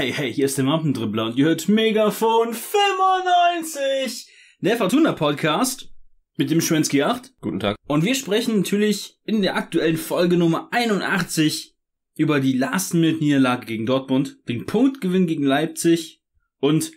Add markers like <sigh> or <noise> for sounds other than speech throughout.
Hey, hey, hier ist der Mampendribbler und ihr hört Megafon 95, der Fortuna Podcast mit dem Schwensky 8. Guten Tag. Und wir sprechen natürlich in der aktuellen Folge Nummer 81 über die Last-Minute-Niederlage gegen Dortmund, den Punktgewinn gegen Leipzig und,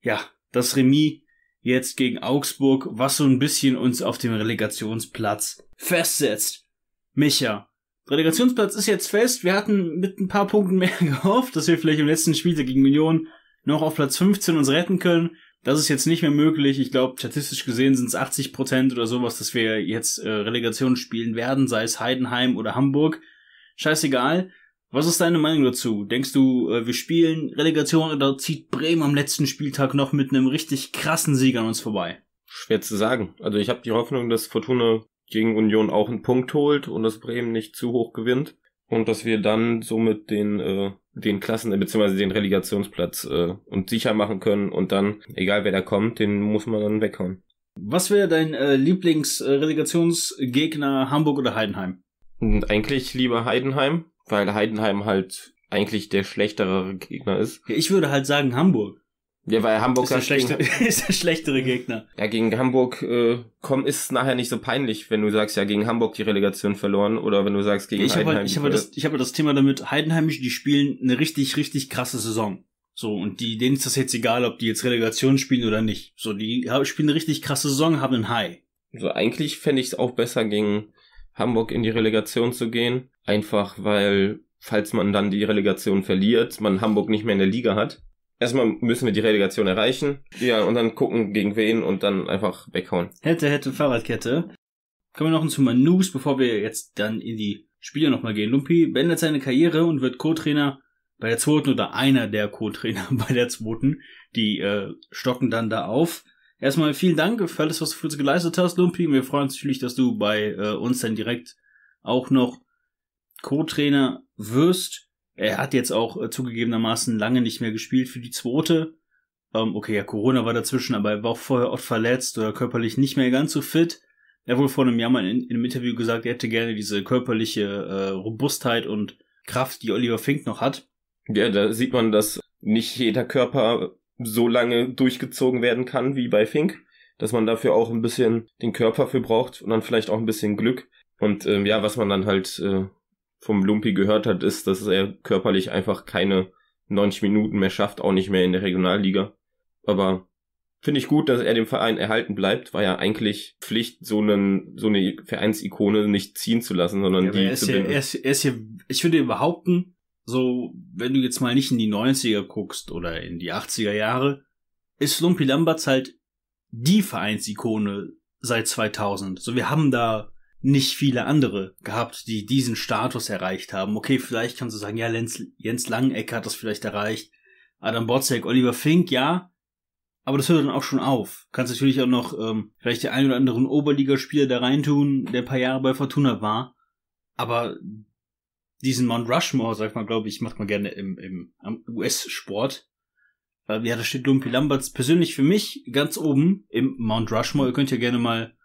ja, das Remis jetzt gegen Augsburg, was so ein bisschen uns auf dem Relegationsplatz festsetzt. Micha, Relegationsplatz ist jetzt fest. Wir hatten mit ein paar Punkten mehr <laughs> gehofft, dass wir vielleicht im letzten Spieltag gegen Union noch auf Platz 15 uns retten können. Das ist jetzt nicht mehr möglich. Ich glaube, statistisch gesehen sind es 80 Prozent oder sowas, dass wir jetzt äh, Relegation spielen werden, sei es Heidenheim oder Hamburg. Scheißegal. Was ist deine Meinung dazu? Denkst du, äh, wir spielen Relegation oder zieht Bremen am letzten Spieltag noch mit einem richtig krassen Sieg an uns vorbei? Schwer zu sagen. Also ich habe die Hoffnung, dass Fortuna gegen Union auch einen Punkt holt und dass Bremen nicht zu hoch gewinnt und dass wir dann somit den äh, den Klassen äh, beziehungsweise den Relegationsplatz äh, und sicher machen können und dann egal wer da kommt, den muss man dann weghauen. Was wäre dein äh, Lieblingsrelegationsgegner Hamburg oder Heidenheim? Und hm, eigentlich lieber Heidenheim, weil Heidenheim halt eigentlich der schlechtere Gegner ist. Ich würde halt sagen Hamburg. Ja, weil Hamburg ist der, schlechtere, gegen, <laughs> ist der schlechtere Gegner. Ja, gegen Hamburg äh, komm, ist nachher nicht so peinlich, wenn du sagst, ja, gegen Hamburg die Relegation verloren oder wenn du sagst, gegen ich halt, Heidenheim. Hab halt, ich habe halt das, ich hab halt das Thema damit, Heidenheimisch, die spielen eine richtig, richtig krasse Saison. So, und die, denen ist das jetzt egal, ob die jetzt Relegation spielen oder nicht. So, die spielen eine richtig krasse Saison, haben einen High. So, eigentlich fände ich es auch besser, gegen Hamburg in die Relegation zu gehen. Einfach weil, falls man dann die Relegation verliert, man Hamburg nicht mehr in der Liga hat erstmal müssen wir die Relegation erreichen. Ja, und dann gucken gegen wen und dann einfach weghauen. Hätte, hätte Fahrradkette. Kommen wir noch zu mal News, bevor wir jetzt dann in die Spiele nochmal gehen. Lumpi beendet seine Karriere und wird Co-Trainer bei der zweiten oder einer der Co-Trainer <laughs> bei der zweiten. Die äh, stocken dann da auf. Erstmal vielen Dank für alles, was du für uns geleistet hast, Lumpi. Wir freuen uns natürlich, dass du bei äh, uns dann direkt auch noch Co-Trainer wirst. Er hat jetzt auch äh, zugegebenermaßen lange nicht mehr gespielt für die zweite. Ähm, okay, ja, Corona war dazwischen, aber er war auch vorher oft verletzt oder körperlich nicht mehr ganz so fit. Er hat wohl vor einem Jahr mal in, in einem Interview gesagt, er hätte gerne diese körperliche äh, Robustheit und Kraft, die Oliver Fink noch hat. Ja, da sieht man, dass nicht jeder Körper so lange durchgezogen werden kann wie bei Fink, dass man dafür auch ein bisschen den Körper für braucht und dann vielleicht auch ein bisschen Glück. Und ähm, ja, was man dann halt äh, vom Lumpi gehört hat, ist, dass er körperlich einfach keine 90 Minuten mehr schafft, auch nicht mehr in der Regionalliga. Aber finde ich gut, dass er dem Verein erhalten bleibt, war ja eigentlich Pflicht, so, einen, so eine Vereinsikone nicht ziehen zu lassen, sondern ja, die er zu binden. er, ist, er ist hier, ich würde behaupten, so, wenn du jetzt mal nicht in die 90er guckst oder in die 80er Jahre, ist Lumpi Lamberts halt die Vereinsikone seit 2000. So, wir haben da nicht viele andere gehabt, die diesen Status erreicht haben. Okay, vielleicht kannst du sagen, ja, Lenz, Jens Langecker hat das vielleicht erreicht, Adam Botzek, Oliver Fink, ja, aber das hört dann auch schon auf. Kannst natürlich auch noch ähm, vielleicht den einen oder anderen Oberligaspieler da reintun, der ein paar Jahre bei Fortuna war. Aber diesen Mount Rushmore, sag mal, glaube ich, macht man gerne im, im, im US-Sport. Äh, ja, da steht Lumpy Lamberts persönlich für mich ganz oben im Mount Rushmore. Ihr könnt ja gerne mal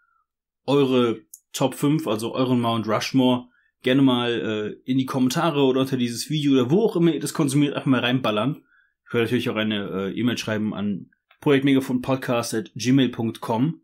eure Top 5, also euren Mount Rushmore, gerne mal äh, in die Kommentare oder unter dieses Video oder wo auch immer ihr das konsumiert, einfach mal reinballern. Ich werde natürlich auch eine äh, E-Mail schreiben an projektmegafonpodcast.gmail.com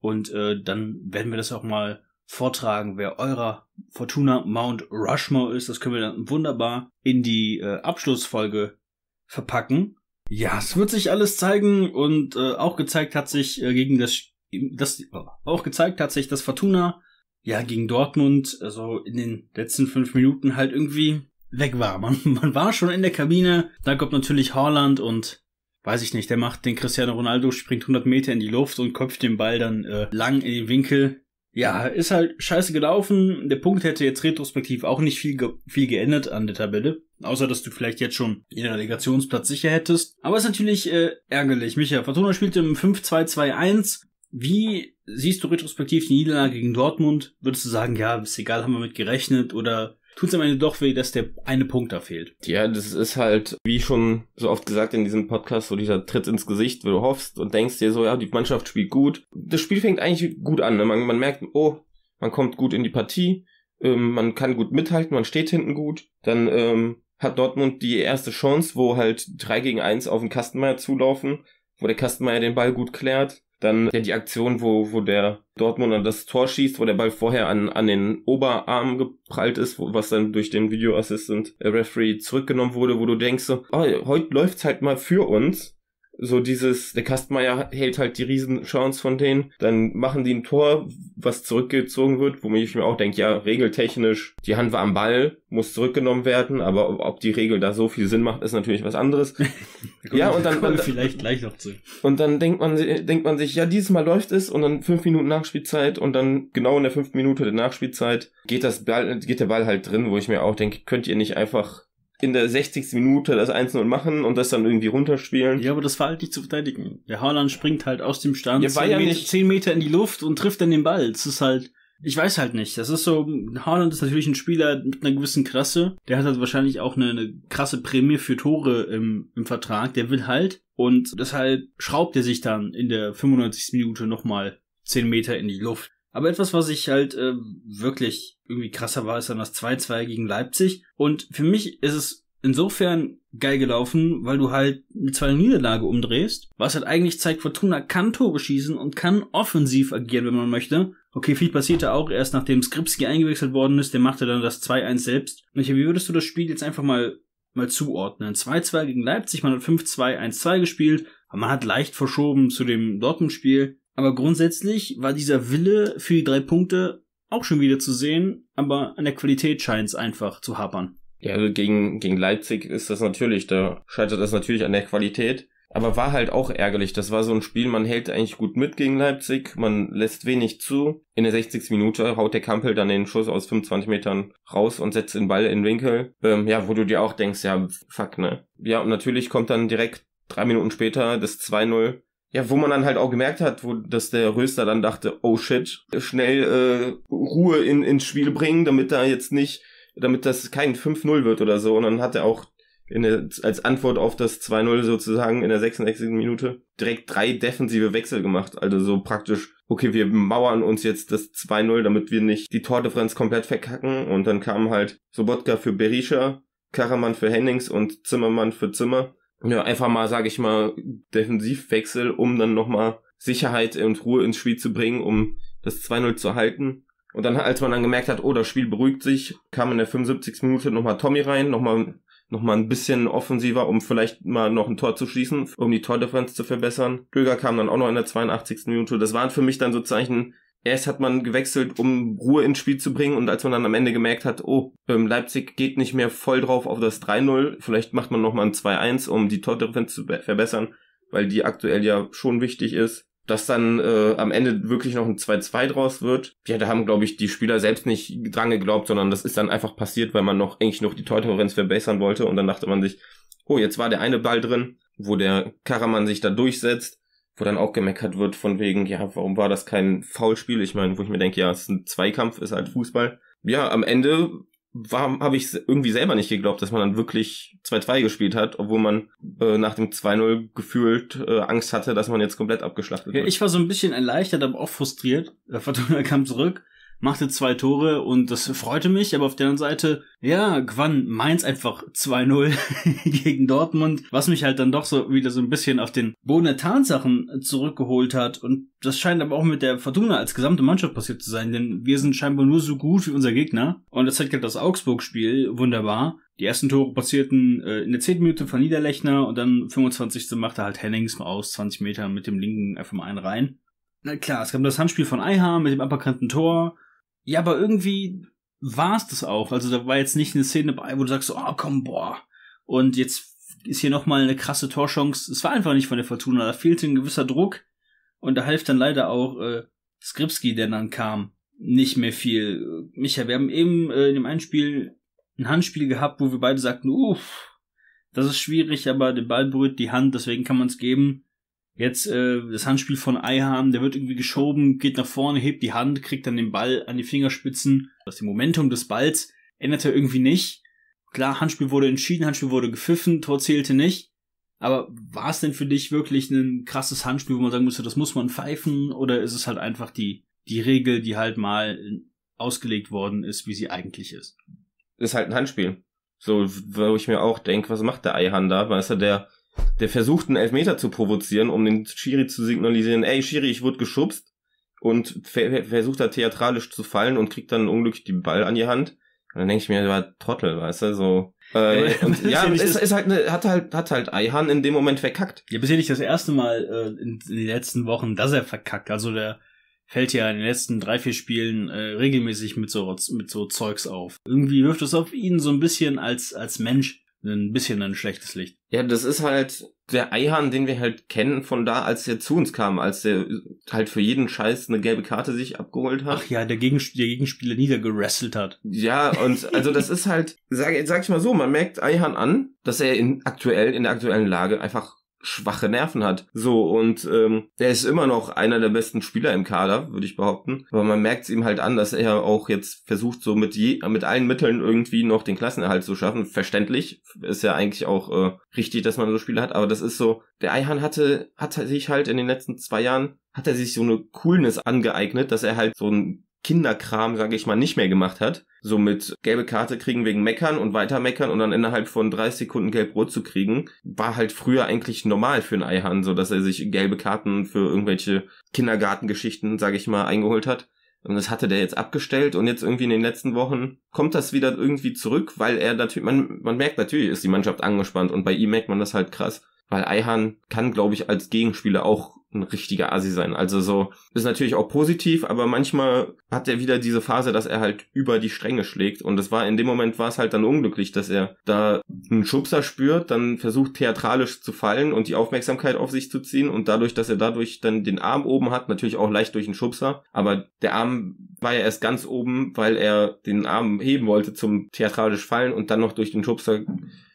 und äh, dann werden wir das auch mal vortragen, wer eurer Fortuna Mount Rushmore ist. Das können wir dann wunderbar in die äh, Abschlussfolge verpacken. Ja, es wird sich alles zeigen und äh, auch gezeigt hat sich äh, gegen das das auch gezeigt hat sich, dass Fortuna ja gegen Dortmund also in den letzten fünf Minuten halt irgendwie weg war. <laughs> Man, man war schon in der Kabine. Da kommt natürlich Haaland und weiß ich nicht, der macht den Cristiano Ronaldo, springt 100 Meter in die Luft und köpft den Ball dann äh, lang in den Winkel. Ja, ist halt scheiße gelaufen. Der Punkt hätte jetzt retrospektiv auch nicht viel, ge viel geändert an der Tabelle. Außer, dass du vielleicht jetzt schon den Relegationsplatz sicher hättest. Aber ist natürlich äh, ärgerlich. Micha, Fortuna spielte im 5-2-2-1. Wie siehst du retrospektiv die Niederlage gegen Dortmund? Würdest du sagen, ja, ist egal, haben wir mit gerechnet oder tut es am Ende doch weh, dass der eine Punkt da fehlt. Ja, das ist halt, wie schon so oft gesagt in diesem Podcast, so dieser Tritt ins Gesicht, wo du hoffst und denkst dir so, ja, die Mannschaft spielt gut. Das Spiel fängt eigentlich gut an. Ne? Man, man merkt, oh, man kommt gut in die Partie, ähm, man kann gut mithalten, man steht hinten gut. Dann ähm, hat Dortmund die erste Chance, wo halt drei gegen eins auf den Kastenmeier zulaufen, wo der Kastenmeier den Ball gut klärt. Dann ja, die Aktion, wo, wo der Dortmunder das Tor schießt, wo der Ball vorher an, an den Oberarm geprallt ist, wo, was dann durch den Video Assistant äh, Referee zurückgenommen wurde, wo du denkst so, oh, heute läuft's halt mal für uns so dieses, der Kastmeier hält halt die Riesenchance von denen, dann machen die ein Tor, was zurückgezogen wird, womit ich mir auch denke, ja, regeltechnisch, die Hand war am Ball, muss zurückgenommen werden, aber ob die Regel da so viel Sinn macht, ist natürlich was anderes. <laughs> ja, und dann, dann vielleicht gleich noch zu. Und dann denkt man, denkt man sich, ja, dieses Mal läuft es und dann fünf Minuten Nachspielzeit und dann genau in der fünften Minute der Nachspielzeit geht das Ball, geht der Ball halt drin, wo ich mir auch denke, könnt ihr nicht einfach in der 60. Minute das 1-0 machen und das dann irgendwie runterspielen. Ja, aber das war halt nicht zu verteidigen. Der Haaland springt halt aus dem Stand ja, 10, ja nicht. 10 Meter in die Luft und trifft dann den Ball. Das ist halt, ich weiß halt nicht. Das ist so, Haaland ist natürlich ein Spieler mit einer gewissen Klasse. Der hat halt wahrscheinlich auch eine, eine krasse Prämie für Tore im, im Vertrag. Der will halt. Und deshalb schraubt er sich dann in der 95. Minute nochmal 10 Meter in die Luft. Aber etwas, was ich halt äh, wirklich irgendwie krasser war, ist dann das 2-2 gegen Leipzig. Und für mich ist es insofern geil gelaufen, weil du halt eine zwei Niederlage umdrehst, was halt eigentlich zeigt, Fortuna kann Tore schießen und kann offensiv agieren, wenn man möchte. Okay, viel passierte auch erst nachdem Skripski eingewechselt worden ist, der machte dann das 2-1 selbst. Michael, wie würdest du das Spiel jetzt einfach mal, mal zuordnen? 2-2 gegen Leipzig, man hat 5-2, 1-2 gespielt, aber man hat leicht verschoben zu dem Dortmund-Spiel. Aber grundsätzlich war dieser Wille für die drei Punkte auch schon wieder zu sehen, aber an der Qualität scheint es einfach zu hapern. Ja, also gegen, gegen Leipzig ist das natürlich, da scheitert das natürlich an der Qualität. Aber war halt auch ärgerlich. Das war so ein Spiel, man hält eigentlich gut mit gegen Leipzig, man lässt wenig zu. In der 60. Minute haut der Kampel dann den Schuss aus 25 Metern raus und setzt den Ball in den Winkel. Ähm, ja, wo du dir auch denkst, ja, fuck, ne? Ja, und natürlich kommt dann direkt drei Minuten später das 2-0 ja, wo man dann halt auch gemerkt hat, wo, dass der Röster dann dachte, oh shit, schnell äh, Ruhe in, ins Spiel bringen, damit da jetzt nicht, damit das kein 5-0 wird oder so. Und dann hat er auch in der, als Antwort auf das 2-0 sozusagen in der 66. Minute direkt drei defensive Wechsel gemacht. Also so praktisch, okay, wir mauern uns jetzt das 2-0, damit wir nicht die Tordifferenz komplett verkacken. Und dann kamen halt Sobotka für Berisha, Karaman für Hennings und Zimmermann für Zimmer ja, einfach mal, sage ich mal, Defensivwechsel, um dann nochmal Sicherheit und Ruhe ins Spiel zu bringen, um das 2-0 zu halten. Und dann, als man dann gemerkt hat, oh, das Spiel beruhigt sich, kam in der 75. Minute nochmal Tommy rein, nochmal noch mal ein bisschen offensiver, um vielleicht mal noch ein Tor zu schießen, um die Tordifferenz zu verbessern. Krüger kam dann auch noch in der 82. Minute. Das waren für mich dann so Zeichen, erst hat man gewechselt, um Ruhe ins Spiel zu bringen und als man dann am Ende gemerkt hat, oh, ähm, Leipzig geht nicht mehr voll drauf auf das 3-0, vielleicht macht man nochmal ein 2-1, um die Tordifferenz zu verbessern, weil die aktuell ja schon wichtig ist. Dass dann äh, am Ende wirklich noch ein 2-2 draus wird. Ja, da haben, glaube ich, die Spieler selbst nicht dran geglaubt, sondern das ist dann einfach passiert, weil man noch eigentlich noch die Tordifferenz verbessern wollte und dann dachte man sich, oh, jetzt war der eine Ball drin, wo der Karaman sich da durchsetzt wo dann auch gemeckert wird von wegen, ja, warum war das kein Foulspiel? Ich meine, wo ich mir denke, ja, es ist ein Zweikampf, ist halt Fußball. Ja, am Ende habe ich irgendwie selber nicht geglaubt, dass man dann wirklich 2-2 gespielt hat, obwohl man äh, nach dem 2-0 gefühlt äh, Angst hatte, dass man jetzt komplett abgeschlachtet ja, Ich war so ein bisschen erleichtert, aber auch frustriert. Äh, Der Vertoner kam zurück machte zwei Tore und das freute mich, aber auf der anderen Seite, ja, gewann Mainz einfach 2-0 <laughs> gegen Dortmund, was mich halt dann doch so wieder so ein bisschen auf den Boden der Tatsachen zurückgeholt hat und das scheint aber auch mit der Fortuna als gesamte Mannschaft passiert zu sein, denn wir sind scheinbar nur so gut wie unser Gegner und das zeigt halt das Augsburg-Spiel wunderbar. Die ersten Tore passierten äh, in der 10. Minute von Niederlechner und dann 25. machte halt Hennings mal aus 20 Meter mit dem linken einfach mal einen rein. Na klar, es gab das Handspiel von Eiha mit dem aberkannten Tor ja, aber irgendwie war es das auch. Also da war jetzt nicht eine Szene dabei, wo du sagst, oh komm, boah. Und jetzt ist hier nochmal eine krasse Torchance. Es war einfach nicht von der Fortuna. Da fehlte ein gewisser Druck. Und da half dann leider auch äh, Skripski, der dann kam, nicht mehr viel. Micha, wir haben eben äh, in dem einen Spiel ein Handspiel gehabt, wo wir beide sagten, uff, das ist schwierig, aber der Ball berührt die Hand, deswegen kann man es geben. Jetzt äh, das Handspiel von Eihan, der wird irgendwie geschoben, geht nach vorne, hebt die Hand, kriegt dann den Ball an die Fingerspitzen. Das Momentum des Balls ändert er irgendwie nicht. Klar, Handspiel wurde entschieden, Handspiel wurde gepfiffen, Tor zählte nicht. Aber war es denn für dich wirklich ein krasses Handspiel, wo man sagen müsste, das muss man pfeifen? Oder ist es halt einfach die, die Regel, die halt mal äh, ausgelegt worden ist, wie sie eigentlich ist? Ist halt ein Handspiel. So, wo ich mir auch denke, was macht der Eihan da? Man ist ja der der versucht, einen Elfmeter zu provozieren, um den Schiri zu signalisieren, ey Schiri, ich wurde geschubst und ver versucht da theatralisch zu fallen und kriegt dann unglücklich den Ball an die Hand. Und dann denke ich mir, der war Trottel, weißt du, so. Äh, ja, und, <laughs> ja ist, ist, ist halt ne, hat halt hat halt Eihan in dem Moment verkackt. Ja, bisher nicht das erste Mal äh, in, in den letzten Wochen, dass er verkackt. Also der fällt ja in den letzten drei, vier Spielen äh, regelmäßig mit so, mit so Zeugs auf. Irgendwie wirft es auf ihn so ein bisschen als, als Mensch ein bisschen ein schlechtes Licht. Ja, das ist halt der Eihahn, den wir halt kennen von da, als er zu uns kam, als er halt für jeden Scheiß eine gelbe Karte sich abgeholt hat. Ach ja, der, Gegensp der Gegenspieler niedergerasselt hat. Ja, und <laughs> also das ist halt, sag, sag ich mal so, man merkt Eihahn an, dass er in aktuell, in der aktuellen Lage einfach schwache Nerven hat. So, und ähm, er ist immer noch einer der besten Spieler im Kader, würde ich behaupten. Aber man merkt es ihm halt an, dass er auch jetzt versucht, so mit, je, mit allen Mitteln irgendwie noch den Klassenerhalt zu schaffen. Verständlich, ist ja eigentlich auch äh, richtig, dass man so Spiele hat, aber das ist so, der Eihan hatte, hat sich halt in den letzten zwei Jahren hat er sich so eine Coolness angeeignet, dass er halt so ein Kinderkram, sage ich mal, nicht mehr gemacht hat. So mit gelbe Karte kriegen wegen Meckern und weiter meckern und dann innerhalb von 30 Sekunden gelb-rot zu kriegen, war halt früher eigentlich normal für einen Eihahn, so dass er sich gelbe Karten für irgendwelche Kindergartengeschichten, sage ich mal, eingeholt hat. Und das hatte der jetzt abgestellt und jetzt irgendwie in den letzten Wochen kommt das wieder irgendwie zurück, weil er natürlich, man, man merkt natürlich, ist die Mannschaft angespannt und bei ihm merkt man das halt krass. Weil Eihahn kann, glaube ich, als Gegenspieler auch ein richtiger Asi sein. Also so, ist natürlich auch positiv, aber manchmal hat er wieder diese Phase, dass er halt über die Stränge schlägt. Und das war in dem Moment war es halt dann unglücklich, dass er da einen Schubser spürt, dann versucht theatralisch zu fallen und die Aufmerksamkeit auf sich zu ziehen. Und dadurch, dass er dadurch dann den Arm oben hat, natürlich auch leicht durch den Schubser, aber der Arm war ja erst ganz oben, weil er den Arm heben wollte zum theatralisch fallen und dann noch durch den Schubser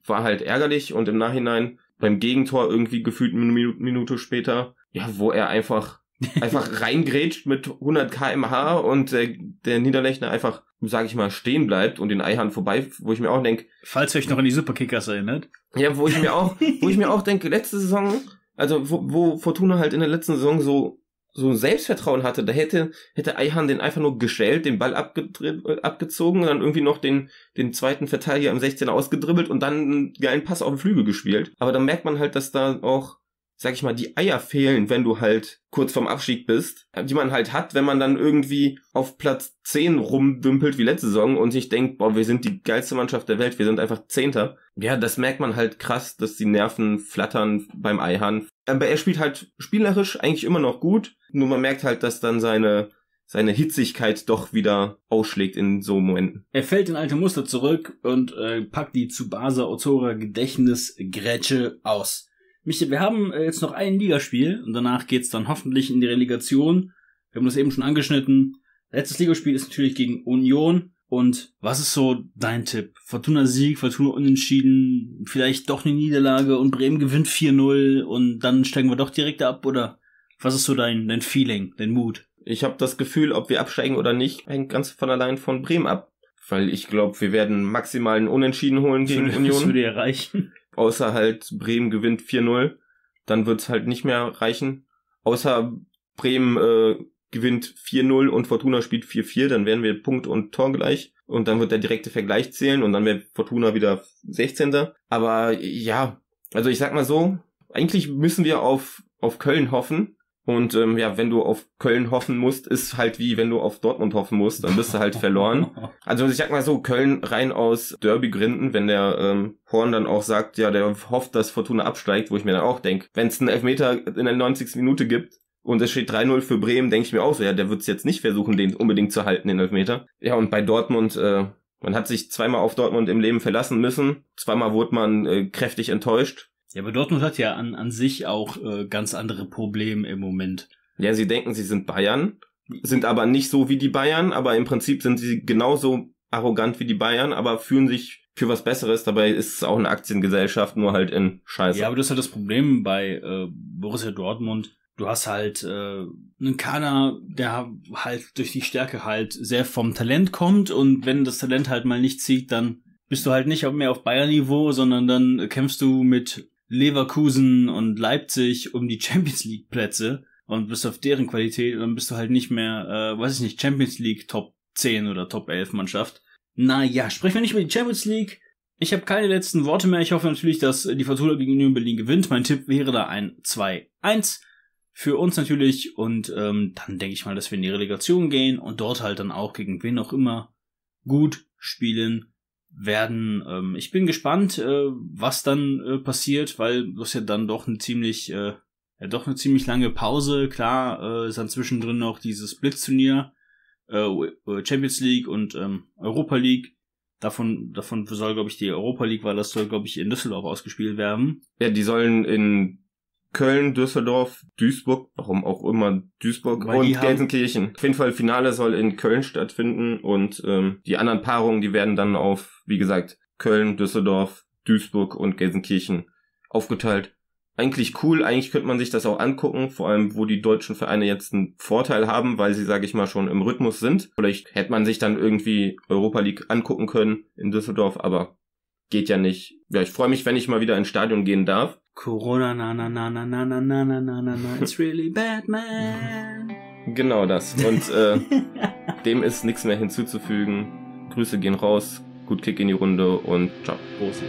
war halt ärgerlich und im Nachhinein beim Gegentor irgendwie gefühlt eine Minute später ja, wo er einfach <laughs> einfach reingrätscht mit 100 kmh und der, äh, der Niederlechner einfach, sage ich mal, stehen bleibt und den Eihahn vorbei, wo ich mir auch denke, falls ihr euch noch an die Superkickers erinnert. Ja, wo ich mir auch, wo ich mir auch denke, letzte Saison, also wo, wo Fortuna halt in der letzten Saison so so ein Selbstvertrauen hatte, da hätte hätte Eihan den einfach nur geschält, den Ball äh, abgezogen, dann irgendwie noch den den zweiten Verteidiger im 16er ausgedribbelt und dann einen geilen Pass auf den Flügel gespielt. Aber da merkt man halt, dass da auch sag ich mal, die Eier fehlen, wenn du halt kurz vorm Abstieg bist, äh, die man halt hat, wenn man dann irgendwie auf Platz 10 rumdümpelt wie letzte Saison und sich denkt, boah, wir sind die geilste Mannschaft der Welt, wir sind einfach Zehnter. Ja, das merkt man halt krass, dass die Nerven flattern beim Eihahn. Äh, aber er spielt halt spielerisch eigentlich immer noch gut, nur man merkt halt, dass dann seine seine Hitzigkeit doch wieder ausschlägt in so Momenten. Er fällt in alte Muster zurück und äh, packt die zu Tsubasa Ozora Grätsche aus. Michi, wir haben äh, jetzt noch ein Ligaspiel und danach geht es dann hoffentlich in die Relegation. Wir haben das eben schon angeschnitten. Letztes Ligaspiel ist natürlich gegen Union. Und was ist so dein Tipp? Fortuna Sieg, Fortuna Unentschieden, vielleicht doch eine Niederlage und Bremen gewinnt 4-0 und dann steigen wir doch direkt ab oder was ist so dein, dein Feeling, dein Mut? Ich habe das Gefühl, ob wir absteigen oder nicht, hängt ganz von allein von Bremen ab. Weil ich glaube, wir werden maximal einen Unentschieden holen <laughs> gegen Union. Das würde erreichen außer halt Bremen gewinnt 4-0, dann wird's halt nicht mehr reichen. Außer Bremen äh, gewinnt 4-0 und Fortuna spielt 4-4, dann wären wir Punkt und Tor gleich und dann wird der direkte Vergleich zählen und dann wäre Fortuna wieder 16. Aber ja, also ich sag mal so, eigentlich müssen wir auf, auf Köln hoffen, und ähm, ja, wenn du auf Köln hoffen musst, ist halt wie wenn du auf Dortmund hoffen musst, dann bist du halt verloren. <laughs> Also ich sag mal so, Köln rein aus Derby-Gründen, wenn der ähm, Horn dann auch sagt, ja, der hofft, dass Fortuna absteigt, wo ich mir dann auch denke, wenn es einen Elfmeter in der 90. Minute gibt, und es steht 3-0 für Bremen, denke ich mir auch so, ja, der wird's jetzt nicht versuchen, den unbedingt zu halten, den Elfmeter. Ja, und bei Dortmund, äh, man hat sich zweimal auf Dortmund im Leben verlassen müssen, zweimal wurde man äh, kräftig enttäuscht. Ja, aber Dortmund hat ja an, an sich auch äh, ganz andere Probleme im Moment. Ja, sie denken, sie sind Bayern, sind aber nicht so wie die Bayern, aber im Prinzip sind sie genauso arrogant wie die Bayern, aber fühlen sich für was Besseres. Dabei ist es auch eine Aktiengesellschaft, nur halt in Scheiße. Ja, aber das ist halt das Problem bei äh, Borussia Dortmund. Du hast halt äh, einen Kader, der halt durch die Stärke halt sehr vom Talent kommt und wenn das Talent halt mal nicht zieht, dann bist du halt nicht mehr auf Bayern-Niveau, sondern dann kämpfst du mit Leverkusen und Leipzig um die <laughs> Champions League Plätze und bist auf deren Qualität und dann bist du halt nicht mehr, äh, weiß ich nicht, Champions League Top 10 oder Top 11 Mannschaft. Naja, sprechen wir nicht über die Champions League. Ich habe keine letzten Worte mehr. Ich hoffe natürlich, dass die Fortuna gegen Union Berlin gewinnt. Mein Tipp wäre da ein 2-1 für uns natürlich. Und ähm, dann denke ich mal, dass wir in die Relegation gehen und dort halt dann auch gegen wen auch immer gut spielen werden. Ähm, ich bin gespannt, äh, was dann äh, passiert, weil das ja dann doch eine ziemlich, äh, ja doch eine ziemlich lange Pause. Klar, äh, ist dann zwischendrin noch dieses Blitzturnier, äh, äh Champions League und ähm, Europa League. Davon, davon soll, glaube ich, die Europa League, weil das soll, glaube ich, in Düsseldorf ausgespielt werden. Ja, die sollen in Köln, Düsseldorf, Duisburg, warum auch immer Duisburg Weil und Gelsenkirchen. Auf jeden Fall Finale soll in Köln stattfinden und ähm, die anderen Paarungen, die werden dann auf, wie gesagt, Köln, Düsseldorf, Duisburg und Gelsenkirchen aufgeteilt. Eigentlich cool, eigentlich könnte man sich das auch angucken, vor allem wo die deutschen Vereine jetzt einen Vorteil haben, weil sie, sage ich mal, schon im Rhythmus sind. Vielleicht hätte man sich dann irgendwie Europa League angucken können in Düsseldorf, aber geht ja nicht. Ja, ich freue mich, wenn ich mal wieder ins Stadion gehen darf. Corona, na, na, na, na, na, na, na, na, na, na, na, it's really Batman. Genau das. Und äh, dem ist nichts mehr hinzuzufügen. Grüße gehen raus, gut Kick in die Runde und ciao. Prost.